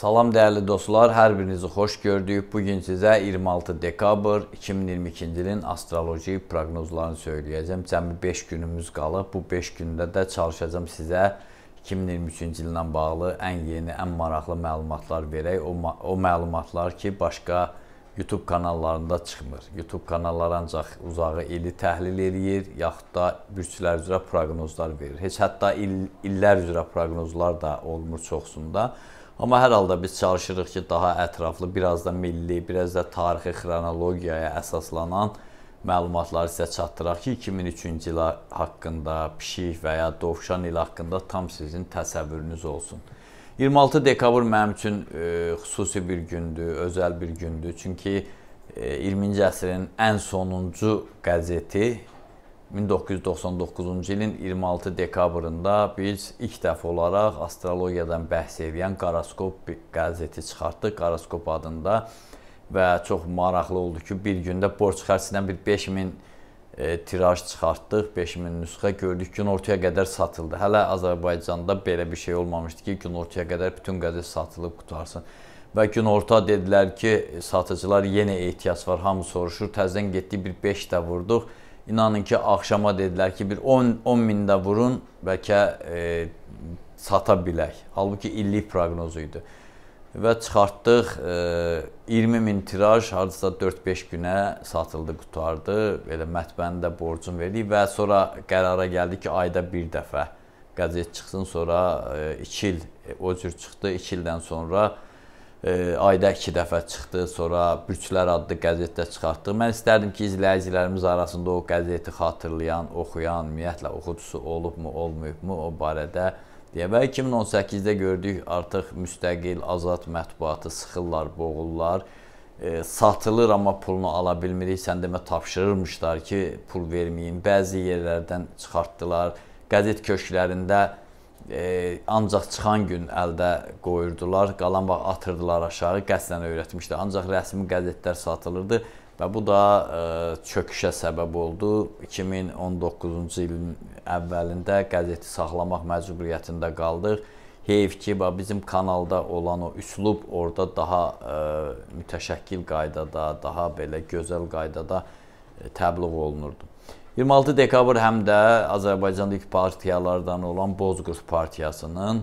Salam dəyərli dostlar, hər birinizi xoş gördük. Bu gün sizə 26 dekabr 2022-ci ilin astroloji proqnozlarını söyləyəcəm. Cəmi 5 günümüz qalıb. Bu 5 gündə də çalışacağam sizə 2023-cü illə bağlı ən yeni, ən maraqlı məlumatlar verək. O, o məlumatlar ki, başqa YouTube kanallarında çıxmır. YouTube kanalları ancaq uzağı ili təhlil eləyir, yaxud da bürçlər üzrə proqnozlar verir. Heç hətta il, illər üzrə proqnozlar da olmur çoxsunda. Amma hər halda biz çalışırıq ki, daha ətraflı, biraz da milli, biraz da tarixi xronologiyaya əsaslanan məlumatları sizə çatdıraq ki, 2003-cü il haqqında, pişik və ya dovşan il haqqında tam sizin təsəvvürünüz olsun. 26 dekabr mənim üçün e, xüsusi bir gündür, özəl bir gündür. Çünki e, 20-ci əsrin ən sonuncu qəzeti 1999-cu ilin 26 dekabrında biz ilk dəfə olaraq astrologiyadan bəhs edən Qaraskop qəzeti çıxartdıq, Qaraskop adında və çox maraqlı oldu ki, bir gündə borc xərcindən bir 5000 e, tiraj çıxartdıq, 5000 nüsxə gördük, gün ortaya qədər satıldı. Hələ Azərbaycanda belə bir şey olmamışdı ki, gün ortaya qədər bütün qəzet satılıb qutarsın. Və gün orta dedilər ki, satıcılar yenə ehtiyac var, hamı soruşur, təzədən getdik bir 5 də vurduq. İnanın ki, axşama dedilər ki, bir 10 10 min də vurun, bəlkə e, sata bilək. Halbuki illik proqnozu idi. Və çıxartdıq, e, 20 min tiraj hardasa 4-5 günə satıldı, qutardı. Belə mətbənin də borcunu verdik və sonra qərara gəldik ki, ayda bir dəfə qəzet çıxsın, sonra 2 e, il e, o cür çıxdı. 2 ildən sonra e, e, ayda 2 dəfə çıxdı, sonra Bürçlər adlı qəzetdə çıxartdıq. Mən istərdim ki, izləyicilərimiz arasında o qəzeti xatırlayan, oxuyan, ümumiyyətlə oxucusu olubmu, olmayıbmı o barədə deyə və 2018-də gördük artıq müstəqil, azad mətbuatı sıxırlar, boğurlar. E, satılır amma pulunu ala bilmirik. Sən demə tapşırırmışlar ki, pul verməyin. Bəzi yerlərdən çıxartdılar. Qəzet köşklərində e, ancaq çıxan gün əldə qoyurdular, qalan vaxt atırdılar aşağı, qəsdən öyrətmişdi. Ancaq rəsmi qəzetlər satılırdı və bu da e, çöküşə səbəb oldu. 2019-cu ilin əvvəlində qəzeti saxlamaq məcburiyyətində qaldıq. Heyf ki, bizim kanalda olan o üslub orada daha e, mütəşəkkil qaydada, daha belə gözəl qaydada e, təbliğ olunurdu. 26 dekabr həm də Azərbaycandakı partiyalardan olan Bozqurt partiyasının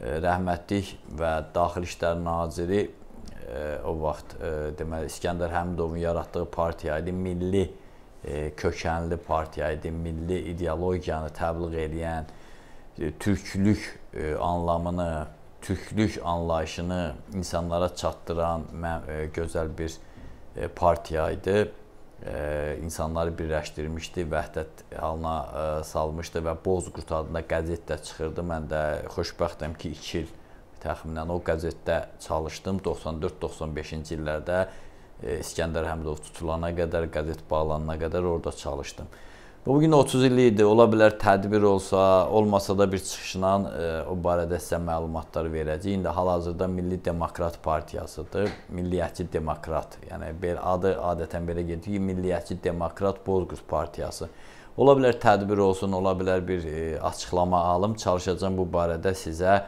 e, rəhmətlik və Daxili İşlər naziri e, o vaxt e, deməli İskəndər Həmidovun yaratdığı partiya idi. Milli kökənli partiya idi. Milli ideologiyanı təbliğ edən türklük anlamını, türklük anlayışını insanlara çatdıran gözəl bir partiya idi insanları birləşdirmişdi, vəhdət halına e, salmışdı və Bozqurt adında qəzet də çıxırdı. Mən də xoşbəxtəm ki, 2 il təxminən o qəzetdə çalışdım. 94-95-ci illərdə e, İskəndər Həmidov tutulana qədər, qəzet bağlanana qədər orada çalışdım. Bu gün 30 il idi. Ola bilər tədbir olsa, olmasa da bir çıxışla e, o barədə sizə məlumatlar verəcək. İndi hal-hazırda Milli Demokrat Partiyasıdır. Milliyyətçi Demokrat. Yəni belə adı adətən belə gedir ki, Milliyyətçi Demokrat Bozqurt Partiyası. Ola bilər tədbir olsun, ola bilər bir e, açıqlama alım. Çalışacağam bu barədə sizə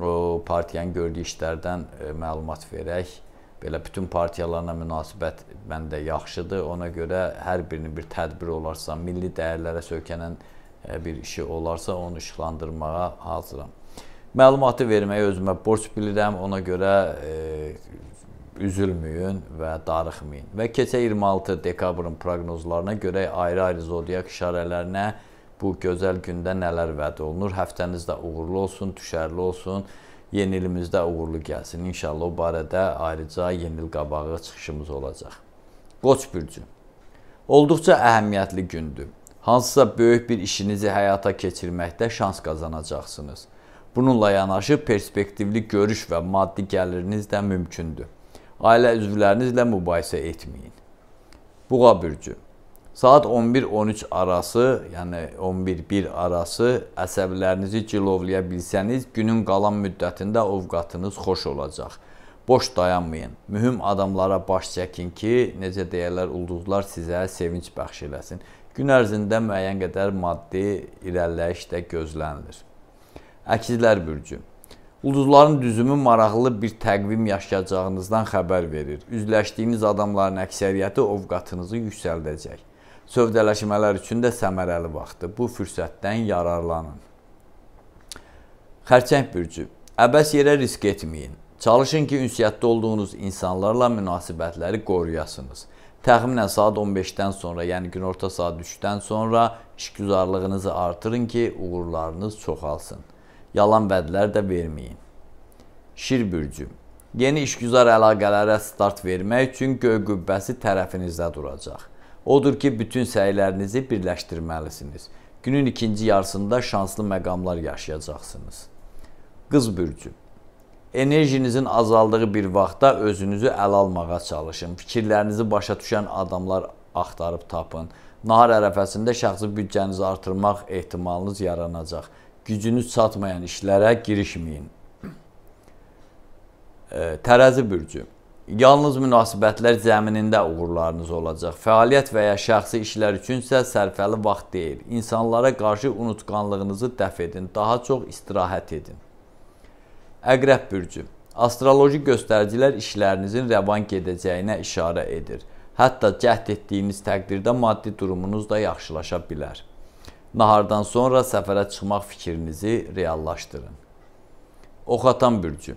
o partiyanın gördüyü işlərdən e, məlumat verək belə bütün partiyalarla münasibət məndə yaxşıdır. Ona görə hər birinin bir tədbiri olarsa, milli dəyərlərə söykənən e, bir işi olarsa, onu işıqlandırmağa hazıram. Məlumatı verməyə özümə borc bilirəm. Ona görə e, üzülməyin və darıxmayın. Və keçə 26 dekabrın proqnozlarına görə ayrı-ayrı zodiak işarələrinə bu gözəl gündə nələr vəd olunur? Həftəniz də uğurlu olsun, düşərli olsun yeni ilimizdə uğurlu gəlsin. İnşallah o barədə ayrıca yeni il qabağı çıxışımız olacaq. Qoç bürcü. Olduqca əhəmiyyətli gündür. Hansısa böyük bir işinizi həyata keçirməkdə şans qazanacaqsınız. Bununla yanaşı perspektivli görüş və maddi gəliriniz də mümkündür. Ailə üzvlərinizlə mübahisə etməyin. Buğa bürcü. Saat 11-13 arası, yəni 11-1 arası əsəblərinizi cilovlaya bilsəniz, günün qalan müddətində ovqatınız xoş olacaq. Boş dayanmayın. Mühüm adamlara baş çəkin ki, necə deyirlər, ulduzlar sizə sevinç bəxş eləsin. Gün ərzində müəyyən qədər maddi irəliləyiş də gözlənilir. Əkizlər bürcü. Ulduzların düzümü maraqlı bir təqvim yaşayacağınızdan xəbər verir. Üzləşdiyiniz adamların əksəriyyəti ovqatınızı yüksəldəcək sövdələşmələr üçün də səmərəli vaxtdır. Bu fürsətdən yararlanın. Xərçəng bürcü. Əbəs yerə risk etməyin. Çalışın ki, ünsiyyətdə olduğunuz insanlarla münasibətləri qoruyasınız. Təxminən saat 15-dən sonra, yəni günorta saat 3-dən sonra işgüzarlığınızı artırın ki, uğurlarınız çoxalsın. Yalan vədlər də verməyin. Şir bürcü. Yeni işgüzar əlaqələrə start vermək üçün göy qübbəsi tərəfinizdə duracaq. Odur ki, bütün səylərinizi birləşdirməlisiniz. Günün ikinci yarısında şanslı məqamlar yaşayacaqsınız. Qız bürcü Enerjinizin azaldığı bir vaxtda özünüzü əl almağa çalışın. Fikirlərinizi başa düşən adamlar axtarıb tapın. Nahar ərəfəsində şəxsi büdcənizi artırmaq ehtimalınız yaranacaq. Gücünüz çatmayan işlərə girişməyin. Tərəzi bürcü Yalnız münasibətlər zəminində uğurlarınız olacaq. Fəaliyyət və ya şəxsi işlər üçünsə sərfəli vaxt deyil. İnsanlara qarşı unutqanlığınızı dəf edin, daha çox istirahət edin. Əqrəb bürcü. Astroloji göstəricilər işlərinizin rəvan gedəcəyinə işarə edir. Hətta cəhd etdiyiniz təqdirdə maddi durumunuz da yaxşılaşa bilər. Nahardan sonra səfərə çıxmaq fikrinizi reallaşdırın. Oxatan bürcü.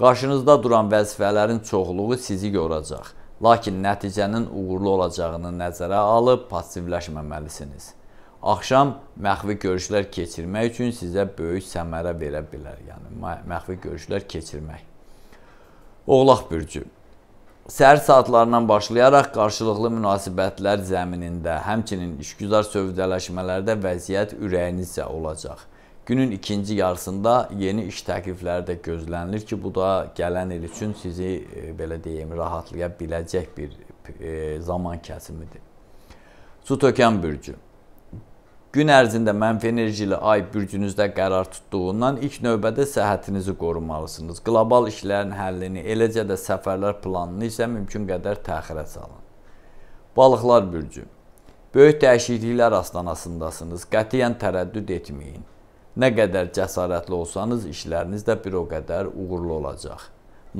Qarşınızda duran vəzifələrin çoxluğu sizi yoracaq, lakin nəticənin uğurlu olacağını nəzərə alıb passivləşməməlisiniz. Axşam məxfi görüşlər keçirmək üçün sizə böyük səmərə verə bilər, yəni məxfi görüşlər keçirmək. Oğlaq bürcü Səhər saatlarından başlayaraq qarşılıqlı münasibətlər zəminində, həmçinin işgüzar sövdələşmələrdə vəziyyət ürəyinizcə olacaq. Günün ikinci yarısında yeni iş təklifləri də gözlənilir ki, bu da gələn il üçün sizi e, belə deyim, rahatlaya biləcək bir e, zaman kəsimidir. Su tökən bürcü. Gün ərzində mənfi enerjili ay bürcünüzdə qərar tutduğundan ilk növbədə səhhətinizi qorumalısınız. Qlobal işlərin həllini, eləcə də səfərlər planını isə mümkün qədər təxirə salın. Balıqlar bürcü. Böyük dəyişikliklər astanasındasınız. Qətiyyən tərəddüd etməyin. Nə qədər cəsarətli olsanız, işləriniz də bir o qədər uğurlu olacaq.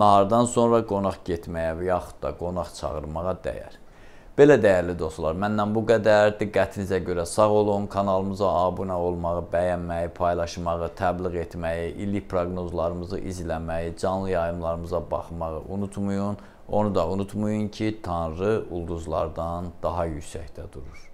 Nahardan sonra qonaq getməyə və yaxud da qonaq çağırmağa dəyər. Belə dəyərli dostlar, məndən bu qədər. Diqqətinizə görə sağ olun. Kanalımıza abunə olmağı, bəyənməyi, paylaşmağı, təbliğ etməyi, illik proqnozlarımızı izləməyi, canlı yayımlarımıza baxmağı unutmayın. Onu da unutmayın ki, Tanrı ulduzlardan daha yüksəkdə durur.